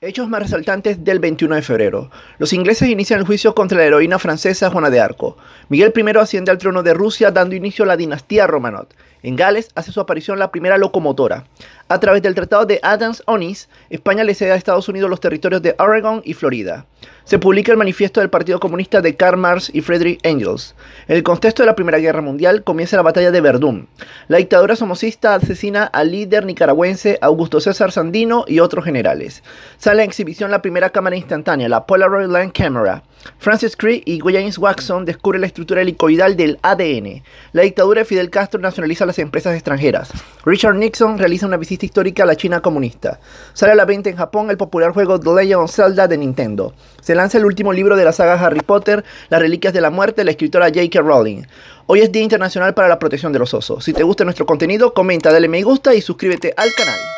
Hechos más resaltantes del 21 de febrero. Los ingleses inician el juicio contra la heroína francesa Juana de Arco. Miguel I asciende al trono de Rusia dando inicio a la dinastía Romanov. En Gales hace su aparición la primera locomotora. A través del Tratado de Adams-Onis, España le cede a Estados Unidos los territorios de Oregon y Florida se publica el manifiesto del Partido Comunista de Karl Marx y Friedrich Engels. En el contexto de la Primera Guerra Mundial comienza la batalla de Verdún. La dictadura somocista asesina al líder nicaragüense Augusto César Sandino y otros generales. Sale en exhibición la primera cámara instantánea, la Polaroid Land Camera. Francis Cree y James Watson descubren la estructura helicoidal del ADN. La dictadura de Fidel Castro nacionaliza las empresas extranjeras. Richard Nixon realiza una visita histórica a la China comunista. Sale a la venta en Japón el popular juego The Legend of Zelda de Nintendo. Se lanza el último libro de la saga Harry Potter, Las Reliquias de la Muerte, de la escritora J.K. Rowling. Hoy es Día Internacional para la Protección de los Osos. Si te gusta nuestro contenido, comenta, dale me gusta y suscríbete al canal.